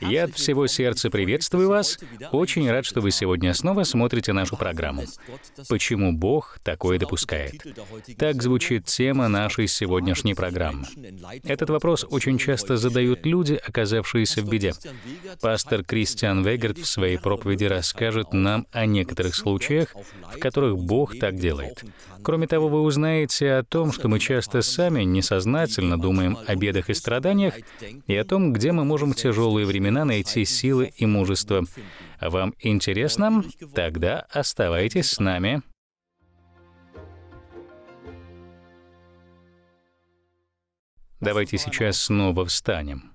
Я от всего сердца приветствую вас. Очень рад, что вы сегодня снова смотрите нашу программу. Почему Бог такое допускает? Так звучит тема нашей сегодняшней программы. Этот вопрос очень часто задают люди, оказавшиеся в беде. Пастор Кристиан Вегард в своей проповеди расскажет нам о некоторых случаях, в которых Бог так делает. Кроме того, вы узнаете о том, что мы часто сами несознательно думаем о бедах и страданиях и о том, где мы можем в тяжелые времена нужно найти силы и мужество. Вам интересно? Тогда оставайтесь с нами. Давайте сейчас снова встанем.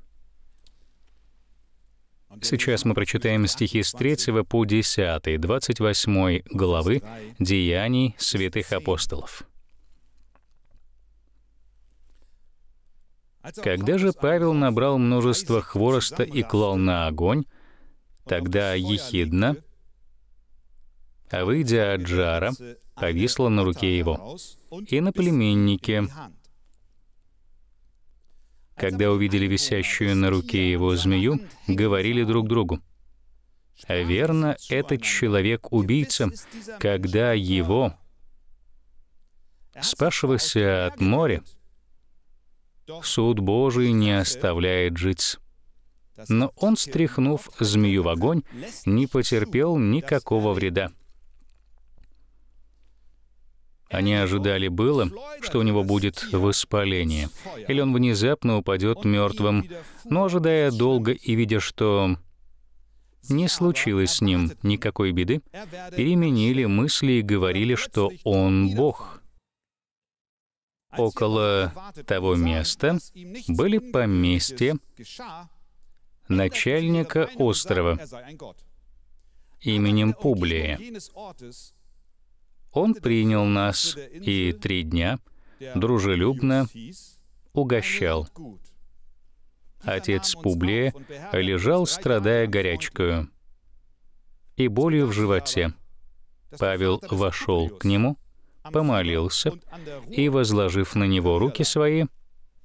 Сейчас мы прочитаем стихи с 3 по 10, 28 главы «Деяний святых апостолов». Когда же Павел набрал множество хвороста и клал на огонь, тогда ехидна, а выйдя от жара, повисла на руке его и на племеннике. Когда увидели висящую на руке его змею, говорили друг другу, «А «Верно, этот человек-убийца, когда его, спасшегося от моря, Суд Божий не оставляет жить. Но он, стряхнув змею в огонь, не потерпел никакого вреда. Они ожидали было, что у него будет воспаление, или он внезапно упадет мертвым, но ожидая долго и видя, что не случилось с ним никакой беды, переменили мысли и говорили, что он Бог около того места были поместья начальника острова именем Публия. Он принял нас и три дня дружелюбно угощал. Отец Публия лежал, страдая горячкою и болью в животе. Павел вошел к нему помолился и, возложив на него руки свои,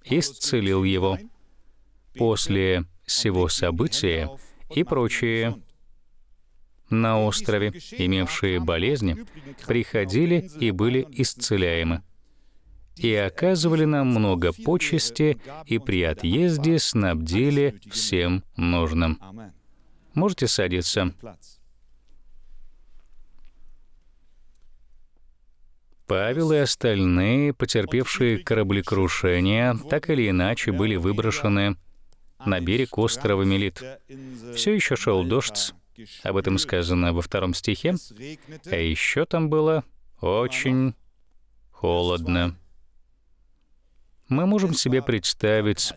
исцелил его. После всего события и прочее на острове, имевшие болезни, приходили и были исцеляемы и оказывали нам много почести, и при отъезде снабдили всем нужным. Можете садиться. Павел и остальные, потерпевшие кораблекрушение, так или иначе были выброшены на берег острова Мелит. Все еще шел дождь, об этом сказано во втором стихе, а еще там было очень холодно. Мы можем себе представить,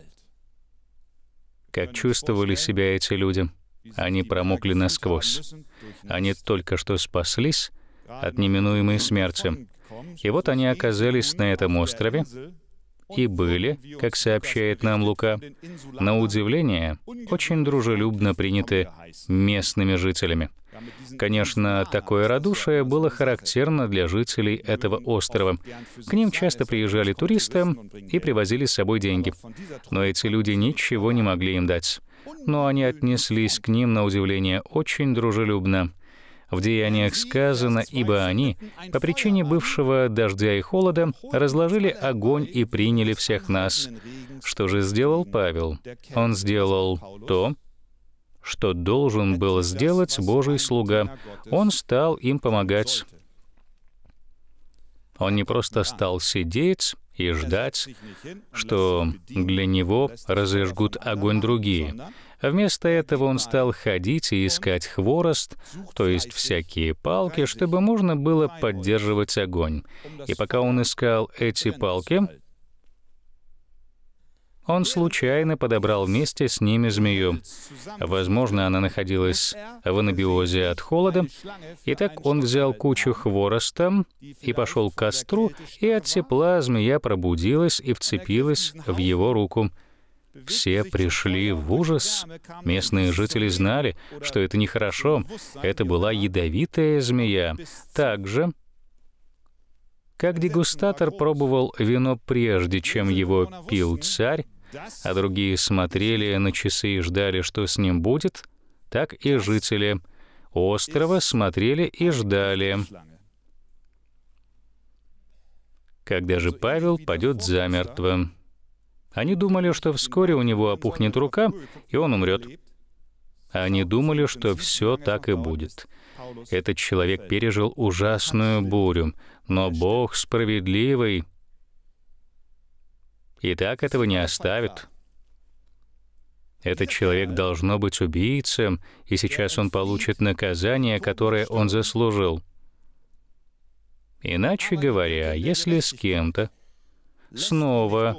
как чувствовали себя эти люди. Они промокли насквозь. Они только что спаслись от неминуемой смерти. И вот они оказались на этом острове и были, как сообщает нам Лука, на удивление, очень дружелюбно приняты местными жителями. Конечно, такое радушие было характерно для жителей этого острова. К ним часто приезжали туристы и привозили с собой деньги. Но эти люди ничего не могли им дать. Но они отнеслись к ним, на удивление, очень дружелюбно. В деяниях сказано, ибо они, по причине бывшего дождя и холода, разложили огонь и приняли всех нас. Что же сделал Павел? Он сделал то, что должен был сделать Божий слуга. Он стал им помогать. Он не просто стал сидеть, и ждать, что для него разожгут огонь другие. А вместо этого он стал ходить и искать хворост, то есть всякие палки, чтобы можно было поддерживать огонь. И пока он искал эти палки, он случайно подобрал вместе с ними змею. Возможно, она находилась в анабиозе от холода. Итак, он взял кучу хвороста и пошел к костру, и от тепла змея пробудилась и вцепилась в его руку. Все пришли в ужас. Местные жители знали, что это нехорошо. Это была ядовитая змея. Также, как дегустатор пробовал вино прежде, чем его пил царь, а другие смотрели на часы и ждали, что с ним будет, так и жители острова смотрели и ждали. Когда же Павел падет замертво? Они думали, что вскоре у него опухнет рука, и он умрет. Они думали, что все так и будет. Этот человек пережил ужасную бурю, но Бог справедливый — и так этого не оставит. Этот человек должно быть убийцем, и сейчас он получит наказание, которое он заслужил. Иначе говоря, если с кем-то снова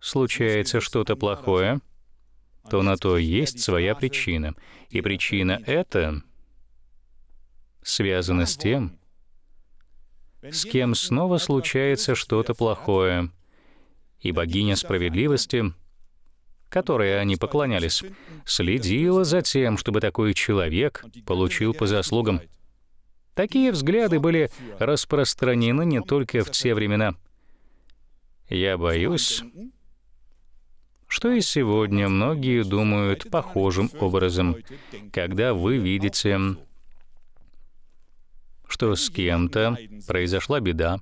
случается что-то плохое, то на то есть своя причина. И причина эта связана с тем, с кем снова случается что-то плохое и богиня справедливости, которой они поклонялись, следила за тем, чтобы такой человек получил по заслугам. Такие взгляды были распространены не только в те времена. Я боюсь, что и сегодня многие думают похожим образом, когда вы видите, что с кем-то произошла беда,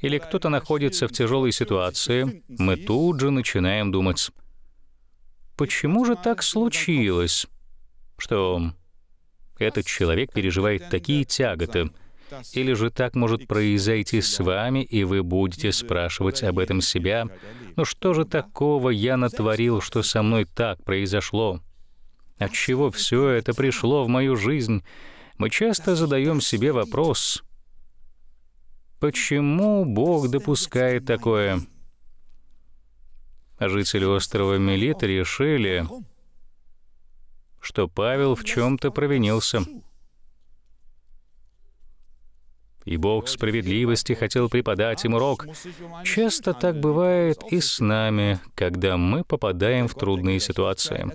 или кто-то находится в тяжелой ситуации, мы тут же начинаем думать, почему же так случилось, что этот человек переживает такие тяготы, или же так может произойти с вами, и вы будете спрашивать об этом себя, «Ну что же такого я натворил, что со мной так произошло? Отчего все это пришло в мою жизнь?» Мы часто задаем себе вопрос — Почему Бог допускает такое? Жители острова Милит решили, что Павел в чем-то провинился — и Бог справедливости хотел преподать им урок. Часто так бывает и с нами, когда мы попадаем в трудные ситуации.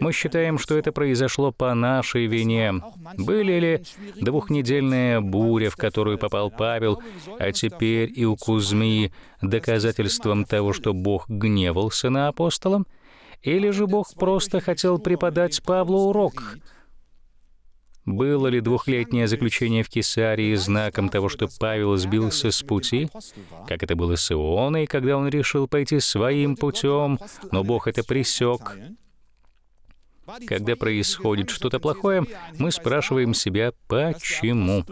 Мы считаем, что это произошло по нашей вине. Были ли двухнедельная буря, в которую попал Павел, а теперь и у змеи, доказательством того, что Бог гневался на апостола? Или же Бог просто хотел преподать Павлу урок — было ли двухлетнее заключение в Кесарии знаком того, что Павел сбился с пути, как это было с Ионой, когда он решил пойти своим путем, но Бог это пресек? Когда происходит что-то плохое, мы спрашиваем себя «почему?».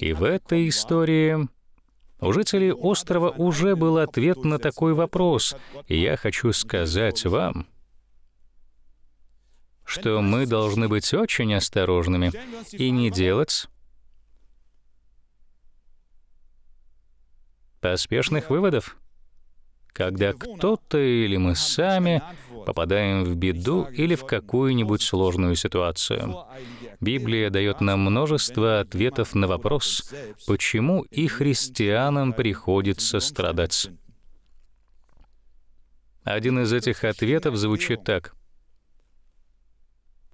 И в этой истории у жителей острова уже был ответ на такой вопрос, и я хочу сказать вам — что мы должны быть очень осторожными и не делать поспешных выводов, когда кто-то или мы сами попадаем в беду или в какую-нибудь сложную ситуацию. Библия дает нам множество ответов на вопрос, почему и христианам приходится страдать. Один из этих ответов звучит так —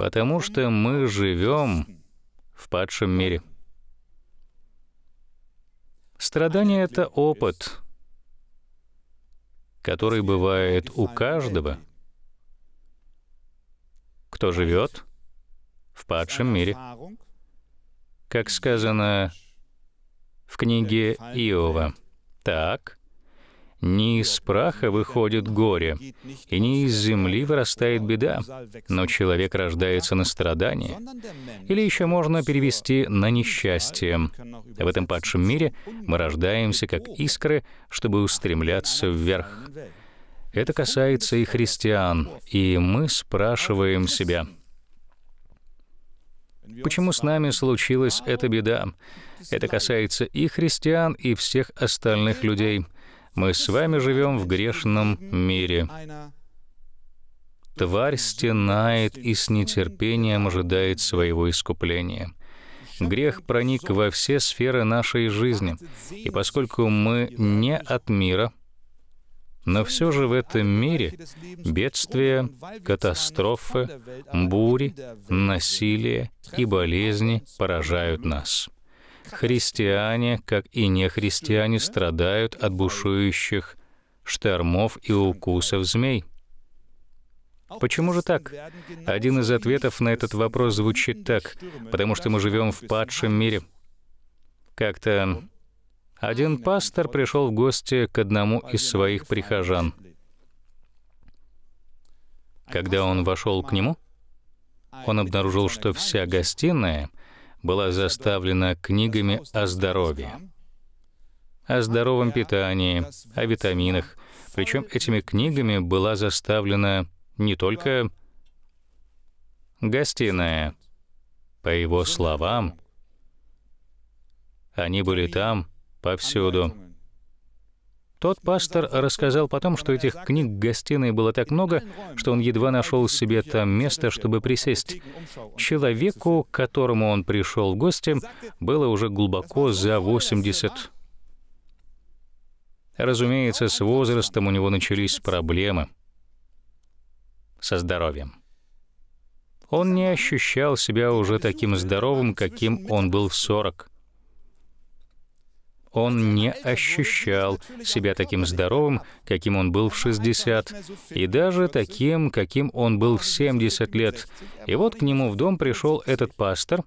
потому что мы живем в падшем мире. Страдание — это опыт, который бывает у каждого, кто живет в падшем мире. Как сказано в книге Иова. Так, не из праха выходит горе, и не из земли вырастает беда, но человек рождается на страдании, Или еще можно перевести на несчастье. В этом падшем мире мы рождаемся как искры, чтобы устремляться вверх. Это касается и христиан, и мы спрашиваем себя, почему с нами случилась эта беда? Это касается и христиан, и всех остальных людей — мы с вами живем в грешном мире. Тварь стенает и с нетерпением ожидает своего искупления. Грех проник во все сферы нашей жизни, и поскольку мы не от мира, но все же в этом мире бедствия, катастрофы, бури, насилие и болезни поражают нас. Христиане, как и нехристиане, страдают от бушующих штормов и укусов змей. Почему же так? Один из ответов на этот вопрос звучит так, потому что мы живем в падшем мире. Как-то один пастор пришел в гости к одному из своих прихожан. Когда он вошел к нему, а он обнаружил, что вся гостиная была заставлена книгами о здоровье, о здоровом питании, о витаминах. Причем этими книгами была заставлена не только гостиная. По его словам, они были там повсюду. Тот пастор рассказал потом, что этих книг в гостиной было так много, что он едва нашел себе там место, чтобы присесть. Человеку, к которому он пришел в гости, было уже глубоко за 80. Разумеется, с возрастом у него начались проблемы со здоровьем. Он не ощущал себя уже таким здоровым, каким он был в 40 он не ощущал себя таким здоровым, каким он был в 60, и даже таким, каким он был в 70 лет. И вот к нему в дом пришел этот пастор,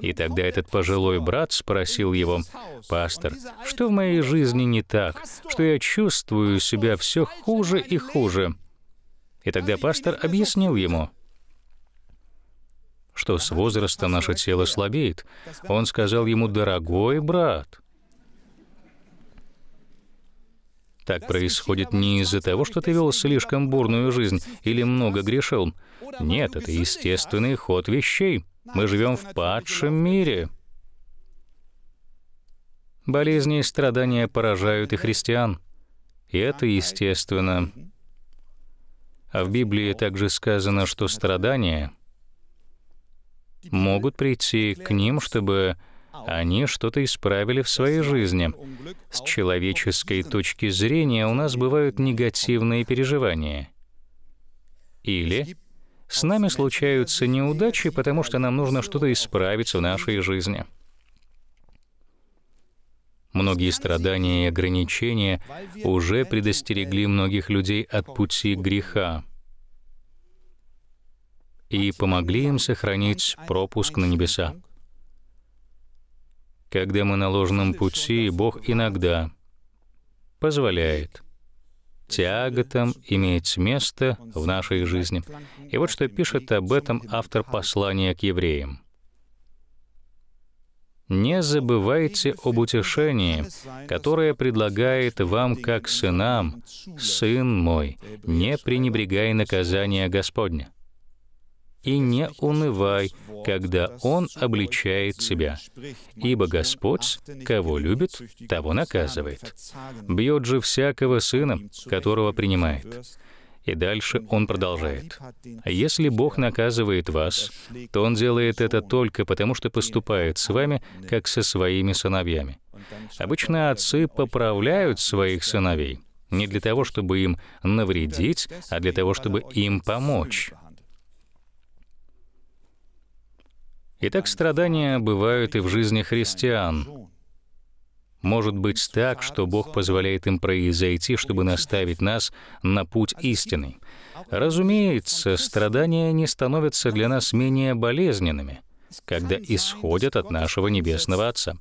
и тогда этот пожилой брат спросил его, «Пастор, что в моей жизни не так, что я чувствую себя все хуже и хуже?» И тогда пастор объяснил ему, что с возраста наше тело слабеет. Он сказал ему, «Дорогой брат, Так происходит не из-за того, что ты вел слишком бурную жизнь или много грешил. Нет, это естественный ход вещей. Мы живем в падшем мире. Болезни и страдания поражают и христиан. И это естественно. А в Библии также сказано, что страдания могут прийти к ним, чтобы они что-то исправили в своей жизни. С человеческой точки зрения у нас бывают негативные переживания. Или с нами случаются неудачи, потому что нам нужно что-то исправить в нашей жизни. Многие страдания и ограничения уже предостерегли многих людей от пути греха и помогли им сохранить пропуск на небеса. Когда мы на ложном пути, Бог иногда позволяет тяготам иметь место в нашей жизни. И вот что пишет об этом автор послания к евреям. «Не забывайте об утешении, которое предлагает вам как сынам, «Сын мой, не пренебрегай наказания Господня» и не унывай, когда Он обличает тебя. Ибо Господь, кого любит, того наказывает. Бьет же всякого сына, которого принимает. И дальше он продолжает. «Если Бог наказывает вас, то Он делает это только потому, что поступает с вами, как со своими сыновьями. Обычно отцы поправляют своих сыновей, не для того, чтобы им навредить, а для того, чтобы им помочь. Итак, страдания бывают и в жизни христиан. Может быть так, что Бог позволяет им произойти, чтобы наставить нас на путь истины. Разумеется, страдания не становятся для нас менее болезненными, когда исходят от нашего Небесного Отца.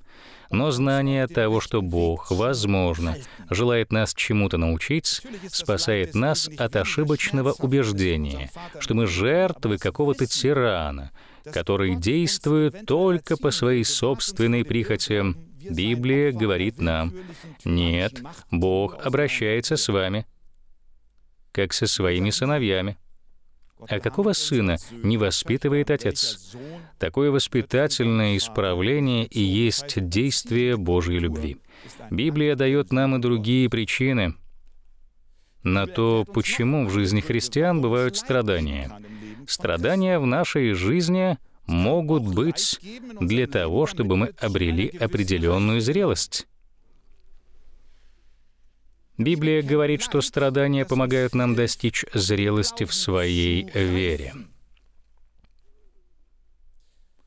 Но знание того, что Бог, возможно, желает нас чему-то научить, спасает нас от ошибочного убеждения, что мы жертвы какого-то тирана, которые действуют только по своей собственной прихоти. Библия говорит нам, нет, Бог обращается с вами, как со своими сыновьями. А какого сына не воспитывает отец? Такое воспитательное исправление и есть действие Божьей любви. Библия дает нам и другие причины на то, почему в жизни христиан бывают страдания. Страдания в нашей жизни могут быть для того, чтобы мы обрели определенную зрелость. Библия говорит, что страдания помогают нам достичь зрелости в своей вере,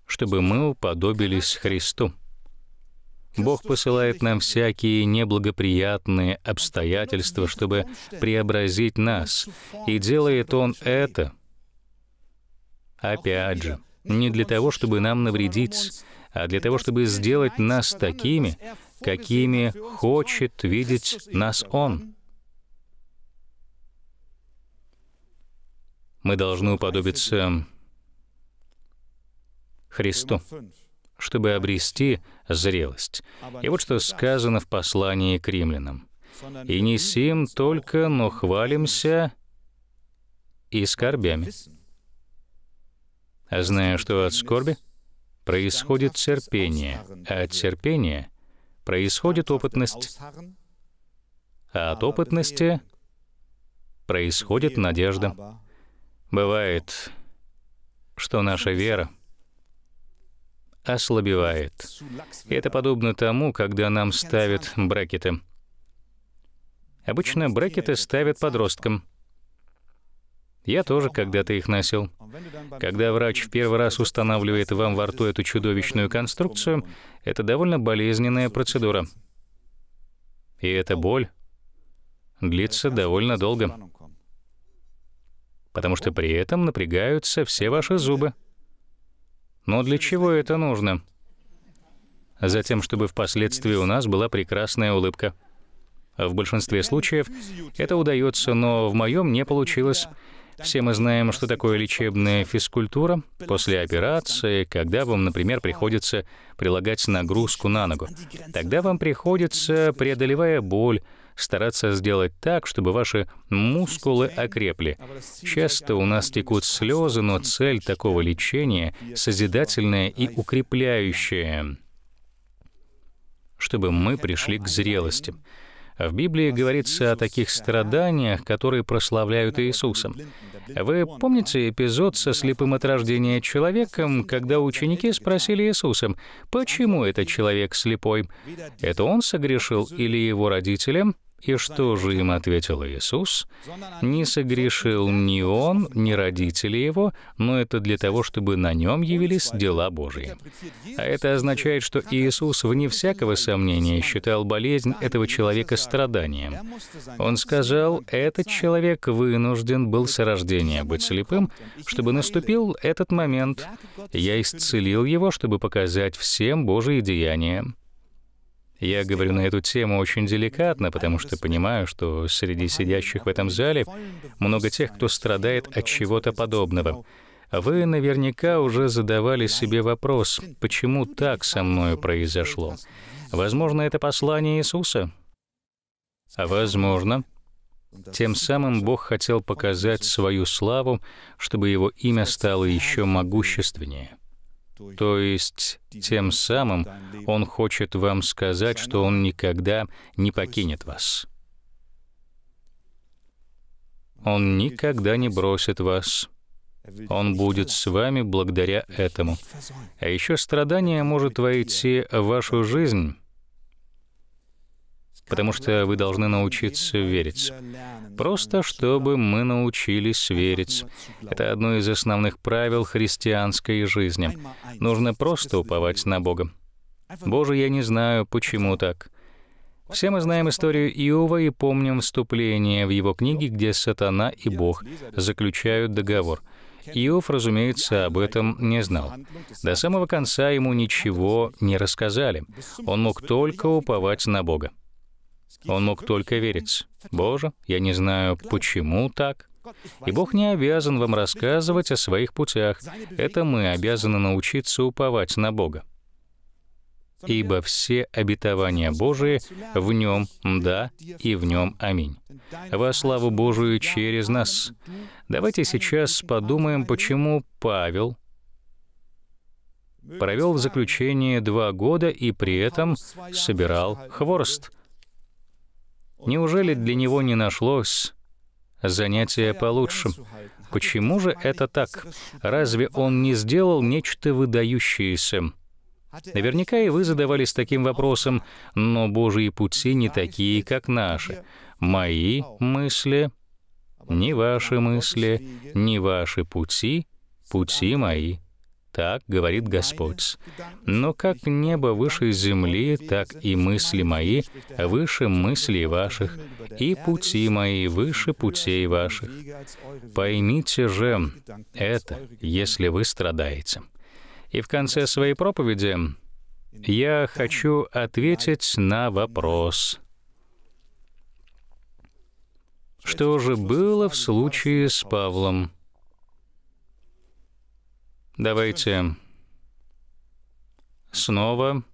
чтобы мы уподобились Христу. Бог посылает нам всякие неблагоприятные обстоятельства, чтобы преобразить нас, и делает Он это — Опять же, не для того, чтобы нам навредить, а для того, чтобы сделать нас такими, какими хочет видеть нас Он. Мы должны уподобиться Христу, чтобы обрести зрелость. И вот что сказано в послании к римлянам. «И не сим только, но хвалимся и скорбями» а зная, что от скорби происходит терпение, а от терпения происходит опытность, а от опытности происходит надежда. Бывает, что наша вера ослабевает. это подобно тому, когда нам ставят брекеты. Обычно брекеты ставят подросткам — я тоже когда-то их носил. Когда врач в первый раз устанавливает вам во рту эту чудовищную конструкцию, это довольно болезненная процедура. И эта боль длится довольно долго. Потому что при этом напрягаются все ваши зубы. Но для чего это нужно? Затем, чтобы впоследствии у нас была прекрасная улыбка. В большинстве случаев это удается, но в моем не получилось. Все мы знаем, что такое лечебная физкультура после операции, когда вам, например, приходится прилагать нагрузку на ногу. Тогда вам приходится, преодолевая боль, стараться сделать так, чтобы ваши мускулы окрепли. Часто у нас текут слезы, но цель такого лечения — созидательная и укрепляющая, чтобы мы пришли к зрелости. В Библии говорится о таких страданиях, которые прославляют Иисуса. Вы помните эпизод со слепым от рождения человеком, когда ученики спросили Иисуса, почему этот человек слепой? Это он согрешил или его родителям? И что же им ответил Иисус? «Не согрешил ни он, ни родители его, но это для того, чтобы на нем явились дела Божьи». А это означает, что Иисус, вне всякого сомнения, считал болезнь этого человека страданием. Он сказал, «Этот человек вынужден был с рождения быть слепым, чтобы наступил этот момент. Я исцелил его, чтобы показать всем Божьи деяния». Я говорю на эту тему очень деликатно, потому что понимаю, что среди сидящих в этом зале много тех, кто страдает от чего-то подобного. Вы наверняка уже задавали себе вопрос, почему так со мною произошло. Возможно, это послание Иисуса? Возможно. Тем самым Бог хотел показать свою славу, чтобы его имя стало еще могущественнее. То есть тем самым Он хочет вам сказать, что Он никогда не покинет вас. Он никогда не бросит вас. Он будет с вами благодаря этому. А еще страдание может войти в вашу жизнь, потому что вы должны научиться верить. Просто чтобы мы научились верить. Это одно из основных правил христианской жизни. Нужно просто уповать на Бога. Боже, я не знаю, почему так. Все мы знаем историю Иова и помним вступление в его книге, где сатана и Бог заключают договор. Иов, разумеется, об этом не знал. До самого конца ему ничего не рассказали. Он мог только уповать на Бога. Он мог только верить. «Боже, я не знаю, почему так?» И Бог не обязан вам рассказывать о своих путях. Это мы обязаны научиться уповать на Бога. Ибо все обетования Божии в Нем «да» и в Нем «аминь». Во славу Божию через нас. Давайте сейчас подумаем, почему Павел провел в заключении два года и при этом собирал хворост — Неужели для него не нашлось занятия получше? Почему же это так? Разве он не сделал нечто выдающееся? Наверняка и вы задавались таким вопросом, но Божьи пути не такие, как наши. Мои мысли, не ваши мысли, не ваши пути, пути мои. Так говорит Господь. Но как небо выше земли, так и мысли мои выше мыслей ваших, и пути мои выше путей ваших. Поймите же это, если вы страдаете. И в конце своей проповеди я хочу ответить на вопрос. Что же было в случае с Павлом? Давайте снова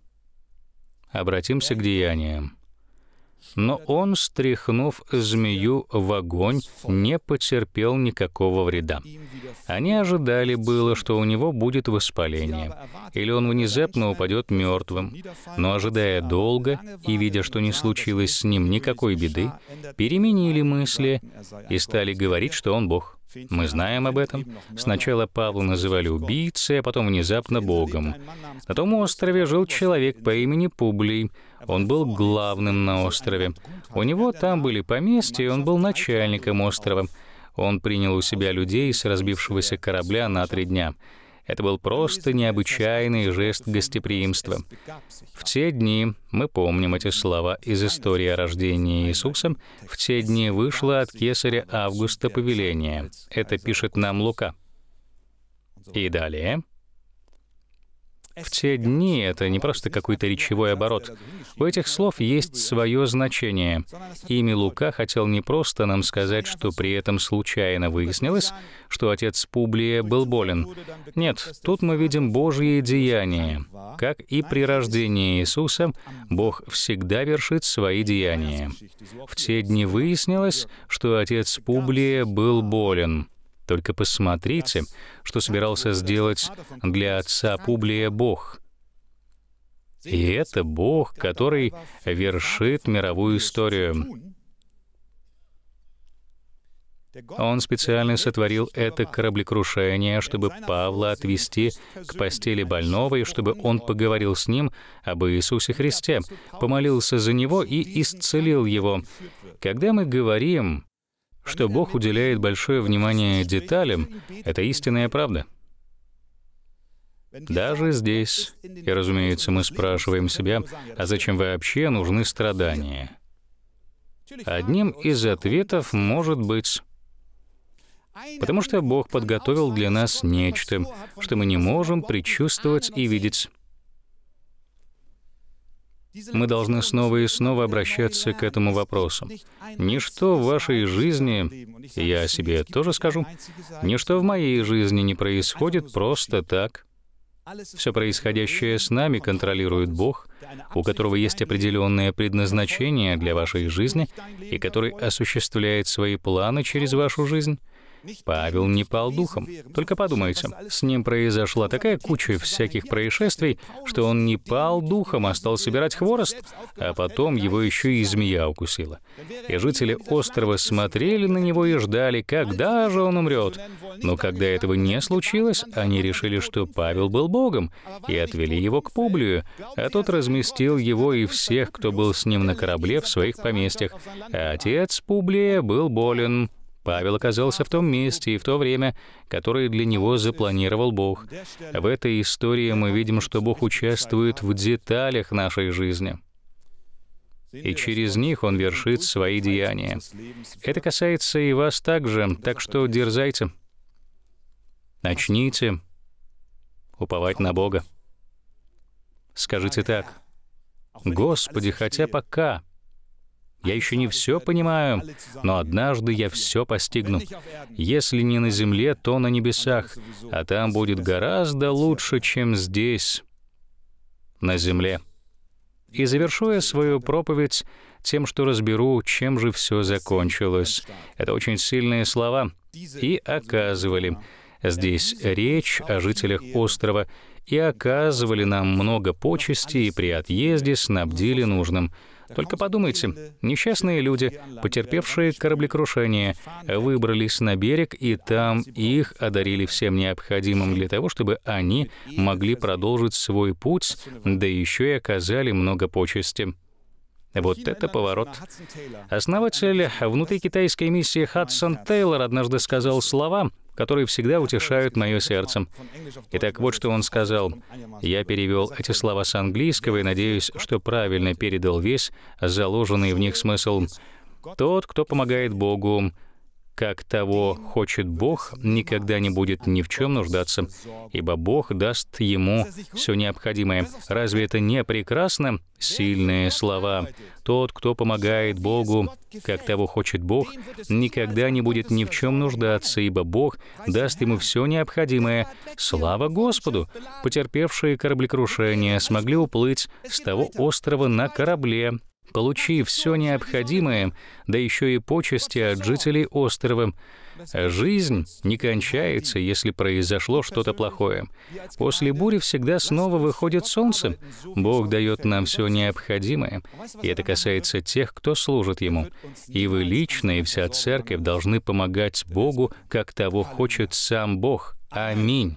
обратимся к деяниям. Но он, стряхнув змею в огонь, не потерпел никакого вреда. Они ожидали было, что у него будет воспаление, или он внезапно упадет мертвым. Но ожидая долго и видя, что не случилось с ним никакой беды, переменили мысли и стали говорить, что он Бог. Мы знаем об этом. Сначала Павла называли убийцей, а потом внезапно Богом. На том острове жил человек по имени Публий. Он был главным на острове. У него там были поместья, и он был начальником острова. Он принял у себя людей с разбившегося корабля на три дня. Это был просто необычайный жест гостеприимства. В те дни, мы помним эти слова из истории о рождении Иисуса, в те дни вышло от кесаря Августа повеление. Это пишет нам Лука. И далее. В те дни это не просто какой-то речевой оборот. У этих слов есть свое значение. Ими Лука хотел не просто нам сказать, что при этом случайно выяснилось, что отец Публия был болен. Нет, тут мы видим Божье деяние. Как и при рождении Иисуса, Бог всегда вершит свои деяния. В те дни выяснилось, что отец Публия был болен. Только посмотрите, что собирался сделать для отца Публия Бог. И это Бог, который вершит мировую историю. Он специально сотворил это кораблекрушение, чтобы Павла отвести к постели больного, и чтобы он поговорил с ним об Иисусе Христе, помолился за него и исцелил его. Когда мы говорим что Бог уделяет большое внимание деталям, это истинная правда. Даже здесь, и, разумеется, мы спрашиваем себя, а зачем вообще нужны страдания? Одним из ответов может быть, потому что Бог подготовил для нас нечто, что мы не можем предчувствовать и видеть. Мы должны снова и снова обращаться к этому вопросу. Ничто в вашей жизни, я о себе тоже скажу, ничто в моей жизни не происходит просто так. Все происходящее с нами контролирует Бог, у которого есть определенное предназначение для вашей жизни и который осуществляет свои планы через вашу жизнь Павел не пал духом. Только подумайте, с ним произошла такая куча всяких происшествий, что он не пал духом, а стал собирать хворост, а потом его еще и змея укусила. И жители острова смотрели на него и ждали, когда же он умрет. Но когда этого не случилось, они решили, что Павел был богом, и отвели его к Публию, а тот разместил его и всех, кто был с ним на корабле в своих поместьях. А отец Публия был болен. Павел оказался в том месте и в то время, которое для него запланировал Бог. В этой истории мы видим, что Бог участвует в деталях нашей жизни. И через них Он вершит свои деяния. Это касается и вас также, так что дерзайте. Начните уповать на Бога. Скажите так. «Господи, хотя пока...» Я еще не все понимаю, но однажды я все постигну. Если не на земле, то на небесах, а там будет гораздо лучше, чем здесь, на земле. И завершу я свою проповедь тем, что разберу, чем же все закончилось. Это очень сильные слова. «И оказывали». Здесь речь о жителях острова, и оказывали нам много почести, и при отъезде снабдили нужным. Только подумайте, несчастные люди, потерпевшие кораблекрушение, выбрались на берег, и там их одарили всем необходимым для того, чтобы они могли продолжить свой путь, да еще и оказали много почести. Вот это поворот. Основатель китайской миссии Хадсон Тейлор однажды сказал слова, которые всегда утешают мое сердце. Итак, вот что он сказал. Я перевел эти слова с английского и надеюсь, что правильно передал весь заложенный в них смысл. «Тот, кто помогает Богу, как того хочет Бог, никогда не будет ни в чем нуждаться, ибо Бог даст ему все необходимое. Разве это не прекрасно? Сильные слова. Тот, кто помогает Богу, как того хочет Бог, никогда не будет ни в чем нуждаться, ибо Бог даст ему все необходимое. Слава Господу! Потерпевшие кораблекрушение смогли уплыть с того острова на корабле, получив все необходимое, да еще и почести от жителей острова. Жизнь не кончается, если произошло что-то плохое. После бури всегда снова выходит солнце. Бог дает нам все необходимое, и это касается тех, кто служит Ему. И вы лично, и вся церковь должны помогать Богу, как того хочет сам Бог. Аминь.